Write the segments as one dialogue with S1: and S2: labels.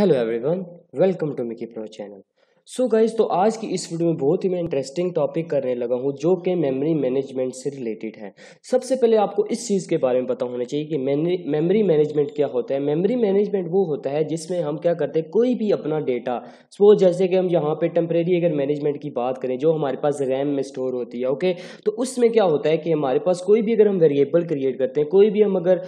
S1: Hello everyone, welcome to Mickey Pro channel. So so guys तो आज की इस वीडियो में बहुत ही मैं इंटरेस्टिंग टॉपिक करने लगा हूँ जो कि मेमोरी मैनेजमेंट से रिलेटेड है सबसे पहले आपको इस चीज़ के बारे में पता होना चाहिए कि मेमोरी मैनेजमेंट क्या होता है मेमोरी मैनेजमेंट वो होता है जिसमें हम क्या करते हैं कोई भी अपना डेटा सपोज जैसे कि हम यहाँ पे टेम्परेरी अगर मैनेजमेंट की बात करें जो हमारे पास रैम में स्टोर होती है ओके तो उसमें क्या होता है कि हमारे पास कोई भी अगर हम वेरिएबल क्रिएट करते हैं कोई भी हम अगर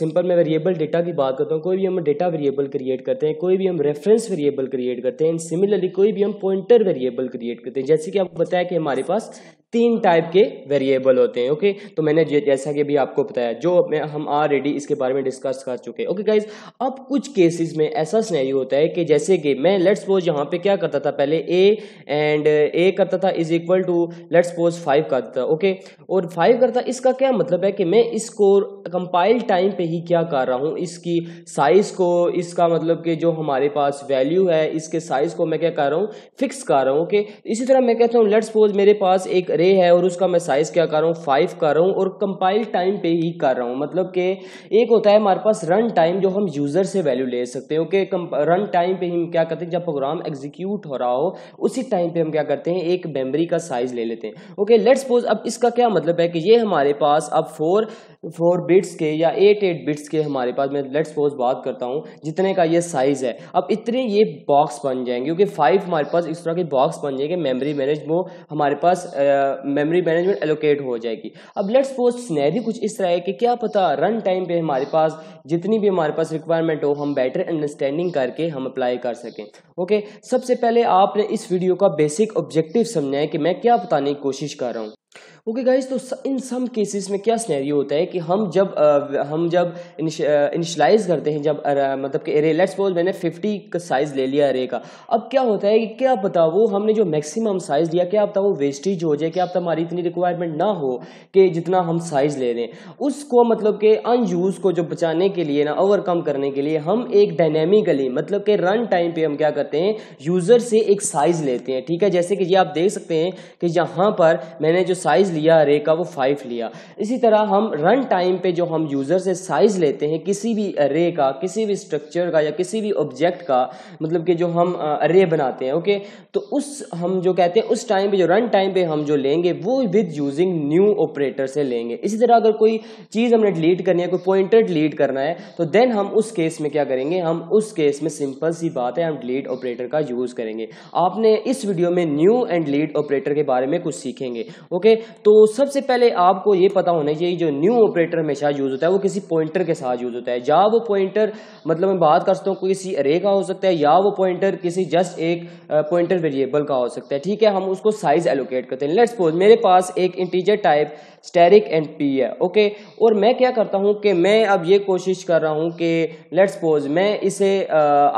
S1: सिंपल मैं वेरिएबल डेटा की बात करता हूँ कोई भी हम डेटा वेरिएबल क्रिएट करते हैं कोई भी हम रेफरेंस वेरिएबल क्रिएट करते हैं सिमिलरली कोई भी हम पॉइंटर वेरिएबल क्रिएट करते हैं जैसे कि आपको बताया कि हमारे पास तीन टाइप के वेरिएबल होते हैं ओके तो मैंने जैसा कि अभी आपको बताया जो मैं हम ऑलरेडी इसके बारे में डिस्कस कर चुके हैं ओके गाइज अब कुछ केसेस में ऐसा स्नैरियो होता है कि जैसे कि मैं लेट्स सपोज यहाँ पे क्या करता था पहले ए एंड ए करता था is equal to let's suppose five करता था ओके और फाइव करता इसका क्या मतलब है कि मैं इसको कंपाइल टाइम पे ही क्या कर रहा हूँ इसकी साइज को इसका मतलब कि जो हमारे पास वैल्यू है इसके साइज को मैं क्या कर रहा हूँ हूँ फिक्स कर रहा हूँ ओके इसी तरह मैं कहता हूँ लेट सपोज मेरे पास एक रे है और उसका मैं साइज़ क्या कर रहा हूँ फाइव कर रहा हूँ और कंपाइल टाइम पे ही कर रहा हूँ मतलब कि एक होता है हमारे पास रन टाइम जो हम यूज़र से वैल्यू ले सकते हैं ओके रन टाइम पे ही क्या करते हैं जब प्रोग्राम एग्जीक्यूट हो रहा हो उसी टाइम पे हम क्या करते हैं एक मेमरी का साइज़ ले लेते हैं ओके लेट सपोज अब इसका क्या मतलब है कि ये हमारे पास अब फोर फोर बिट्स के या एट एट बिट्स के हमारे पास मैं लेट्स सपोज बात करता हूँ जितने का ये साइज़ है अब इतने ये बॉक्स बन जाएंगे क्योंकि फाइव हमारे पास इस तरह के बॉक्स बन जाएंगे मेमोरी मैनेज वो हमारे पास मेमोरी मैनेजमेंट एलोकेट हो जाएगी अब लेट्स सपोज स्नैरी कुछ इस तरह है कि क्या पता रन टाइम पे हमारे पास जितनी भी हमारे पास रिक्वायरमेंट हो हम बेटर अंडरस्टैंडिंग करके हम अप्लाई कर सकें ओके सबसे पहले आपने इस वीडियो का बेसिक ऑब्जेक्टिव समझा है कि मैं क्या बताने की कोशिश कर रहा हूँ ओके गाइज तो इन सम केसेस में क्या स्नैरियो होता है कि हम जब आ, हम जब इनिशलाइज करते हैं जब आ, मतलब कि एरे लेट्स सपोज मैंने 50 का साइज़ ले लिया एरे का अब क्या होता है कि क्या पता वो हमने जो मैक्सिमम साइज़ लिया क्या पता वो वेस्टेज हो जाए क्या पता हमारी इतनी रिक्वायरमेंट ना हो कि जितना हम साइज़ ले रहे हैं उसको मतलब के अनयूज़ को जो बचाने के लिए ना ओवरकम करने के लिए हम एक डायनेमिकली मतलब के रन टाइम पर हम क्या करते हैं यूज़र से एक साइज़ लेते हैं ठीक है जैसे कि ये आप देख सकते हैं कि यहाँ पर मैंने जो साइज़ लिया अरे का वो फाइव लिया इसी तरह हम रन टाइम पे जो हम यूज़र से साइज़ लेते हैं किसी भी अरे का किसी भी स्ट्रक्चर का या किसी भी ऑब्जेक्ट का मतलब कि जो हम अरे बनाते हैं ओके तो उस हम जो कहते हैं उस टाइम पे जो रन टाइम पे हम जो लेंगे वो विद यूजिंग न्यू ऑपरेटर से लेंगे इसी तरह अगर कोई चीज़ हमने डिलीट करनी है कोई पॉइंटर डिलीट करना है तो देन हम उस केस में क्या करेंगे हम उस केस में सिंपल सी बात है हम डिलीट ऑपरेटर का यूज़ करेंगे आपने इस वीडियो में न्यू एंड लीड ऑपरेटर के बारे में कुछ सीखेंगे ओके तो तो सबसे पहले आपको ये पता होना चाहिए जो न्यू ऑपरेटर हमेशा यूज़ होता है वो किसी पॉइंटर के साथ यूज़ होता है या वो पॉइंटर मतलब मैं बात कर सकता हूँ किसी अरे का हो सकता है या वो पॉइंटर किसी जस्ट एक पॉइंटर वेरिएबल का हो सकता है ठीक है हम उसको साइज एलोकेट करते हैं लेट्स सपोज मेरे पास एक integer type asterisk and P है ओके और मैं क्या करता हूँ कि मैं अब ये कोशिश कर रहा हूँ कि लेट्स सपोज मैं इसे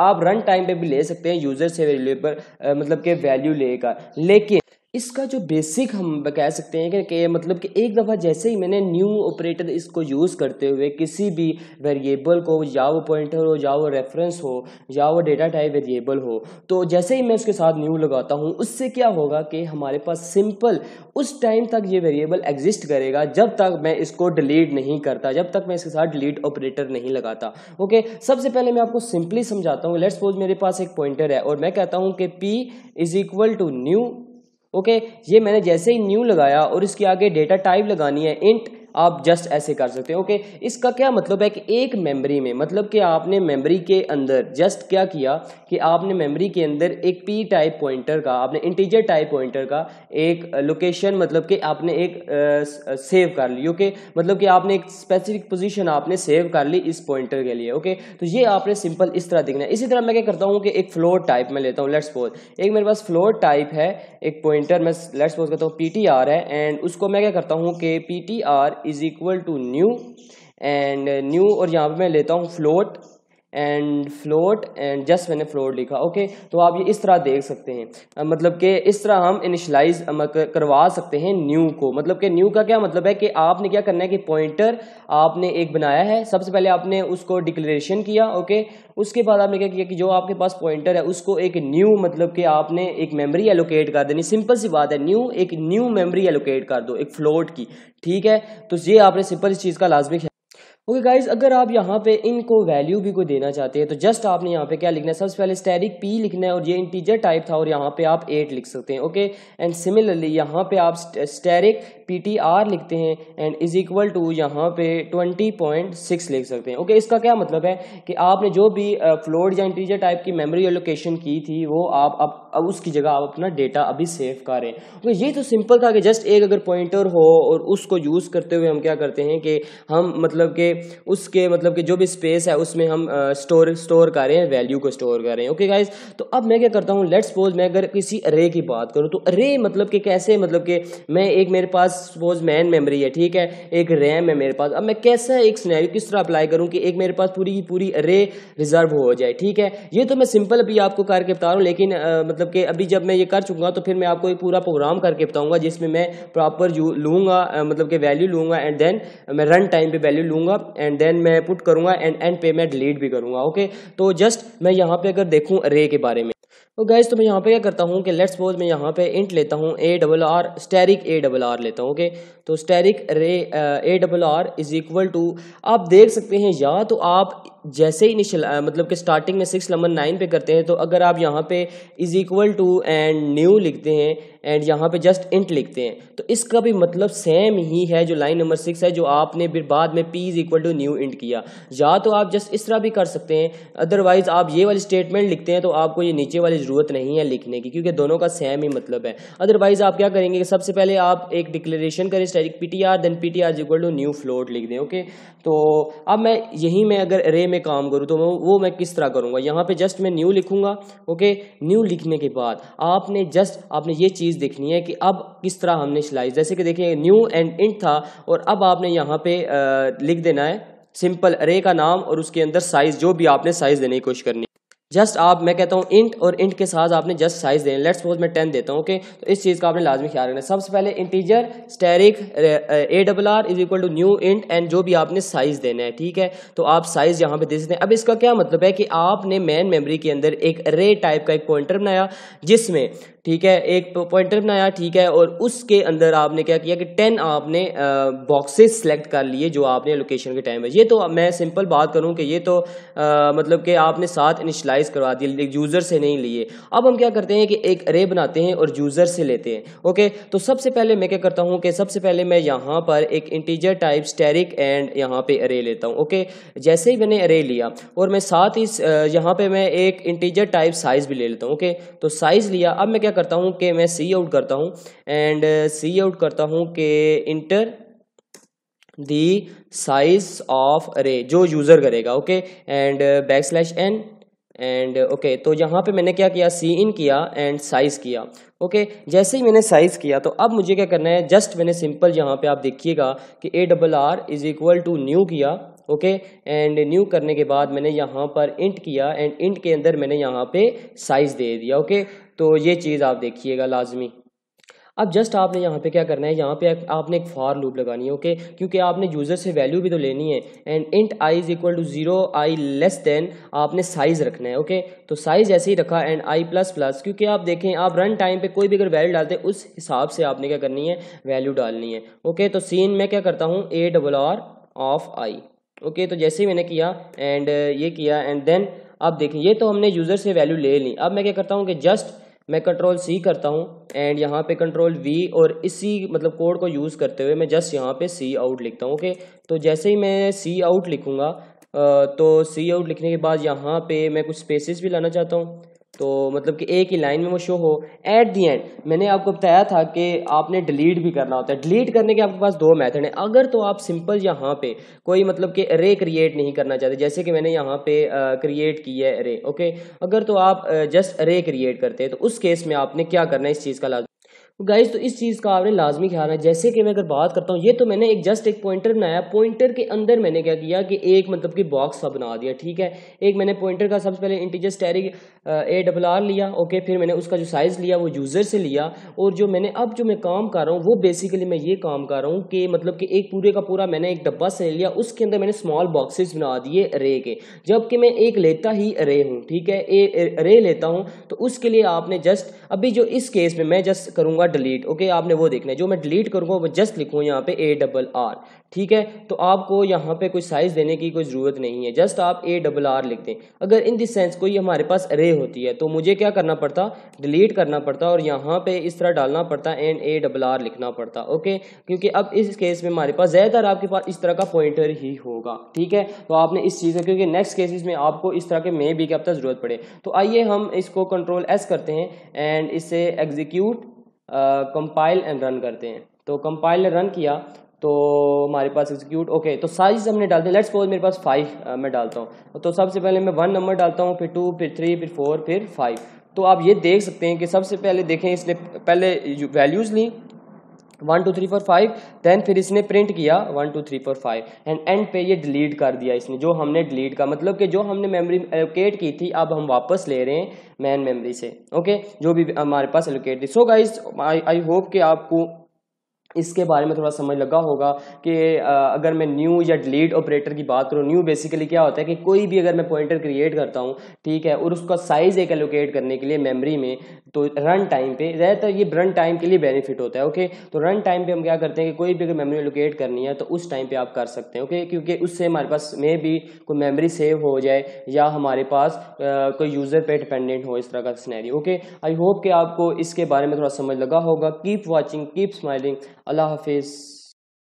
S1: आप रन टाइम पे भी ले सकते हैं यूज़र से वेरिएबल मतलब के वैल्यू लेकर लेकिन इसका जो बेसिक हम कह सकते हैं कि, मतलब कि एक दफ़ा जैसे ही मैंने न्यू ऑपरेटर इसको यूज़ करते हुए किसी भी वेरिएबल को या वो पॉइंटर हो या वो रेफरेंस हो या वो डेटा टाइप वेरिएबल हो तो जैसे ही मैं उसके साथ न्यू लगाता हूँ उससे क्या होगा कि हमारे पास सिंपल उस टाइम तक ये वेरिएबल एग्जिस्ट करेगा जब तक मैं इसको डिलीट नहीं करता जब तक मैं इसके साथ डिलीट ऑपरेटर नहीं लगाता ओके सबसे पहले मैं आपको सिंपली समझाता हूँ लेट्स सपोज मेरे पास एक पॉइंटर है और मैं कहता हूँ कि P is equal to new okay ये मैंने जैसे ही न्यू लगाया और इसके आगे डेटा टाइप लगानी है इंट आप जस्ट ऐसे कर सकते हैं ओके इसका क्या मतलब है कि एक मेमोरी में मतलब कि आपने मेमोरी के अंदर जस्ट क्या किया कि आपने मेमोरी के अंदर एक पी टाइप पॉइंटर का आपने इंटीजर टाइप पॉइंटर का एक लोकेशन मतलब कि आपने एक आ, सेव कर ली ओके मतलब कि आपने एक स्पेसिफिक पोजीशन आपने सेव कर ली इस पॉइंटर के लिए ओके तो ये आपने सिंपल इस तरह दिखना है इसी तरह मैं क्या करता हूँ कि एक फ्लोर टाइप में लेता हूँ लेट्स पोज एक मेरे पास फ्लोर टाइप है एक पॉइंटर मैं लेट्स पोज करता हूँ पी है एंड उसको मैं क्या करता हूँ कि P T R is equal to new and new और यहाँ पे मैं लेता हूँ float and float and just मैंने फ्लोट लिखा ओके तो आप ये इस तरह देख सकते हैं मतलब कि इस तरह हम इनिशलाइज करवा सकते हैं न्यू को मतलब कि न्यू का क्या मतलब है कि आपने क्या करना है कि पॉइंटर आपने एक बनाया है सबसे पहले आपने उसको डिक्लेरेशन किया ओके उसके बाद आपने क्या किया कि जो आपके पास पॉइंटर है उसको एक न्यू मतलब कि आपने एक मेमोरी एलोकेट कर देनी सिंपल सी बात है न्यू एक न्यू मेमोरी एलोकेट कर दो एक फ्लोट की ठीक है तो ये आपने सिंपल इस चीज़ का लाजमी ओके गाइज अगर आप यहाँ पे इनको वैल्यू भी कोई देना चाहते हैं तो जस्ट आपने यहाँ पे क्या लिखना है सबसे पहले स्टेरिक पी लिखना है और ये इंटीजर टाइप था और यहाँ पे आप एट लिख सकते हैं ओके एंड सिमिलरली यहाँ पे आप स्टेरिक पी टी आर लिखते हैं एंड इज इक्वल टू यहाँ पे ट्वेंटी पॉइंट सिक्स लिख सकते हैं ओके इसका क्या मतलब है कि आपने जो भी फ्लोर या इंटीजर टाइप की मेमोरी एलोकेशन की थी वो आप अब अब उसकी जगह आप अपना डेटा अभी सेव करें ओके ये तो सिंपल था कि जस्ट एक अगर पॉइंटर हो और उसको यूज़ करते हुए हम क्या करते हैं कि हम मतलब के उसके मतलब के जो भी स्पेस है उसमें हम स्टोर स्टोर करें वैल्यू को स्टोर करें ओके गाइज तो अब मैं क्या करता हूँ लेट्स सपोज मैं अगर किसी अरे की बात करूँ तो अरे मतलब कि कैसे मतलब कि मैं एक मेरे पास सपोज मैन मेमोरी है ठीक है एक रैम है मेरे पास अब मैं कैसे एक स्नैरियो किस तरह अप्लाई करूँ कि एक मेरे पास पूरी की पूरी रे रिजर्व हो जाए ठीक है ये तो मैं सिंपल अभी आपको करके बता रहा हूँ लेकिन आ, मतलब कि अभी जब मैं ये कर चुका तो फिर मैं आपको एक पूरा प्रोग्राम करके बताऊँगा जिसमें मैं प्रॉपर लूँगा मतलब कि वैल्यू लूँगा एंड देन मैं रन टाइम पर वैल्यू लूँगा एंड देन मैं पुट करूँगा एंड एंड पे मैं डिलीट भी करूँगा ओके तो जस्ट मैं यहाँ पर अगर देखूँ रे के बारे में तो गैस तो मैं यहाँ पे क्या करता हूँ कि लेट्स सपोज मैं यहाँ पे इंट लेता हूँ A double R asterisk A double R लेता हूँ ओके तो asterisk ray A double R is equal to आप देख सकते हैं या तो आप जैसे ही इनिशियल uh, मतलब कि स्टार्टिंग में सिक्स नंबर नाइन पे करते हैं तो अगर आप यहाँ पे is equal to and new लिखते हैं एंड यहाँ पे जस्ट इंट लिखते हैं तो इसका भी मतलब सेम ही है जो लाइन नंबर सिक्स है जो आपने फिर बाद में P is equal to new int किया या तो आप जस्ट इस तरह भी कर सकते हैं अदरवाइज आप ये वाली स्टेटमेंट लिखते हैं तो आपको ये नीचे वाली ज़रूरत नहीं है लिखने की क्योंकि दोनों का सेम ही मतलब है अदरवाइज आप क्या करेंगे सबसे पहले आप एक डिक्लेरेशन करें asterisk P T R then P T R is to new float लिख दें ओके तो अब मैं यही मैं अगर रे में काम करूँ तो मैं वो मैं किस तरह करूँगा यहाँ पे जस्ट मैं न्यू लिखूँगा ओके न्यू लिखने के बाद आपने जस्ट आपने ये चीज़ देखनी है कि अब किस तरह हमने सिलाई जैसे कि देखिए न्यू एंड इंट था और अब आपने यहाँ पर लिख देना है सिंपल अरे का नाम और उसके अंदर साइज़ जो भी आपने साइज़ देने की कोशिश करनी जस्ट आप मैं कहता हूँ इंट और इंट के साथ आपने जस्ट साइज देने लेट्स सपोज मैं टेन देता हूँ ओके तो इस चीज़ का आपने लाजमी ख्याल रखना सबसे पहले integer asterisk A double R is equal to new int and जो भी आपने साइज देना है ठीक है तो आप साइज यहाँ पे दे सकते हैं अब इसका क्या मतलब है कि आपने मेन मेमोरी के अंदर एक रे टाइप का एक पॉइंटर बनाया जिसमें ठीक है एक पॉइंटर बनाया ठीक है और उसके अंदर आपने क्या किया कि टेन आपने बॉक्सेस सेलेक्ट कर लिए जो आपने लोकेशन के टाइम में ये तो मैं सिंपल बात करूं कि ये तो आ, मतलब कि आपने साथ इनिशलाइज करवा दिए यूज़र से नहीं लिए अब हम क्या करते हैं कि एक अरे बनाते हैं और यूज़र से लेते हैं ओके तो सबसे पहले मैं क्या करता हूँ कि सबसे पहले मैं यहाँ पर एक इंटीजर टाइप स्टेरिक एंड यहाँ पे अरे लेता हूँ ओके जैसे ही मैंने अरे लिया और मैं साथ ही यहाँ पे मैं एक इंटीजर टाइप साइज़ भी ले लेता हूँ ओके तो साइज़ लिया अब मैं क्या क्या करता हूँ कि मैं सी आउट करता हूँ एंड सी आउट करता हूँ कि इंटर दी साइज ऑफ अरे जो यूज़र करेगा okay and backslash N and okay तो यहाँ पे मैंने क्या किया सी इन किया एंड साइज़ किया ओके okay, जैसे ही मैंने साइज़ किया तो अब मुझे क्या करना है जस्ट मैंने सिंपल यहाँ पे आप देखिएगा कि A double R is equal to new किया ओके एंड न्यू करने के बाद मैंने यहाँ पर इंट किया एंड इंट के अंदर मैंने यहाँ पे साइज़ दे दिया ओके तो ये चीज़ आप देखिएगा लाजमी अब जस्ट आपने यहाँ पे क्या करना है यहाँ पे आपने एक फॉर लूप लगानी है ओके क्योंकि आपने यूज़र से वैल्यू भी तो लेनी है and int I is equal to zero I less than आपने साइज़ रखना है ओके तो साइज़ ऐसे ही रखा एंड आई प्लस प्लस क्योंकि आप देखें आप रन टाइम पे कोई भी अगर वैल्यू डालते हैं उस हिसाब से आपने क्या करनी है वैल्यू डालनी है ओके तो सीन में क्या करता हूँ A double R of I okay तो जैसे ही मैंने किया एंड uh, ये किया एंड देन अब देखें ये तो हमने यूज़र से वैल्यू ले ली अब मैं क्या करता हूँ कि जस्ट मैं कंट्रोल सी करता हूँ एंड यहाँ पे कंट्रोल वी और इसी मतलब कोड को यूज़ करते हुए मैं जस्ट यहाँ पे सी आउट लिखता हूँ ओके okay? तो जैसे ही मैं सी आउट लिखूँगा uh, तो सी आउट लिखने के बाद यहाँ पे मैं कुछ स्पेसिस भी लाना चाहता हूँ तो मतलब कि एक ही लाइन में वो शो हो एट दी एंड मैंने आपको बताया था कि आपने डिलीट भी करना होता है डिलीट करने के आपके पास दो मेथड हैं अगर तो आप सिंपल यहाँ पे कोई मतलब कि रे क्रिएट नहीं करना चाहते जैसे कि मैंने यहाँ पे क्रिएट की है रे ओके अगर तो आप जस्ट रे क्रिएट करते हैं तो उस केस में आपने क्या करना है इस चीज़ का लाजम तो गाइज तो इस चीज़ का आपने लाजमी ख्याल है जैसे कि मैं अगर बात करता हूँ ये तो मैंने एक जस्ट एक पॉइंटर बनाया पॉइंटर के अंदर मैंने क्या किया कि एक मतलब कि बॉक्स सा बना दिया ठीक है एक मैंने पॉइंटर का सबसे पहले integer asterisk A double R लिया ओके फिर मैंने उसका जो साइज़ लिया वो यूज़र से लिया और जो मैंने अब जो मैं काम कर रहा हूँ वो बेसिकली मैं ये काम कर रहा हूँ कि मतलब कि एक पूरे का पूरा मैंने एक डब्बा से लिया उसके अंदर मैंने स्मॉल बॉक्सेस बना दिए रे के जबकि मैं एक लेता ही रे हूँ ठीक है ए रे लेता हूँ तो उसके लिए आपने जस्ट अभी जो इस केस में मैं जस्ट करूँगा डिलीट ओके आपने वो देखना है जो मैं डिलीट करूँगा वो जस्ट लिखूँ यहाँ पे ए डबल आर ठीक है तो आपको यहाँ पे कोई साइज़ देने की कोई ज़रूरत नहीं है जस्ट आप ए डबल आर लिख दें अगर इन दिस सेंस कोई हमारे पास रे होती है तो मुझे क्या करना पड़ता डिलीट करना पड़ता और यहाँ पे इस तरह डालना पड़ता एंड ए डबल आर लिखना पड़ता ओके क्योंकि अब इस केस में हमारे पास ज़्यादातर आपके पास इस तरह का पॉइंटर ही होगा ठीक है तो आपने इस चीज़ क्योंकि नेक्स्ट केसेस में आपको इस तरह के मे बी की तक ज़रूरत पड़े तो आइए हम इसको कंट्रोल एस करते हैं एंड इसे एग्जीक्यूट कंपाइल एंड रन करते हैं तो कंपाइल ने रन किया तो हमारे पास एग्जीक्यूट ओके तो साइज हमने डालते हैं लेट्स सपोज मेरे पास फाइव मैं डालता हूँ तो सबसे पहले मैं वन नंबर डालता हूँ फिर टू फिर थ्री फिर फोर फिर फाइव तो आप ये देख सकते हैं कि सबसे पहले देखें इसने पहले वैल्यूज़ ली one two three four five then फिर इसने प्रिंट किया one two three four five and end पे ये डिलीट कर दिया इसने जो हमने डिलीट का मतलब कि जो हमने मेमोरी एलोकेट की थी अब हम वापस ले रहे हैं मैन मेमोरी से ओके okay? जो भी हमारे पास एलोकेट थी सो गाइज आई होप कि आपको इसके बारे में थोड़ा समझ लगा होगा कि अगर मैं न्यू या डिलीट ऑपरेटर की बात करूँ न्यू बेसिकली क्या होता है कि कोई भी अगर मैं पॉइंटर क्रिएट करता हूँ ठीक है और उसका साइज एक एलोकेट करने के लिए मेमोरी में तो रन टाइम पे रहता ये रन टाइम के लिए बेनिफिट होता है ओके तो रन टाइम पे हम क्या करते हैं कि कोई भी अगर मेमोरी एलोकेट करनी है तो उस टाइम पर आप कर सकते हैं ओके क्योंकि उससे हमारे पास में भी कोई मेमरी सेव हो जाए या हमारे पास कोई यूज़र पर डिपेंडेंट हो इस तरह का स्नैरी ओके आई होप कि आपको इसके बारे में थोड़ा समझ लगा होगा कीप वॉचिंग कीप स्माइलिंग अल्लाह हाफिज़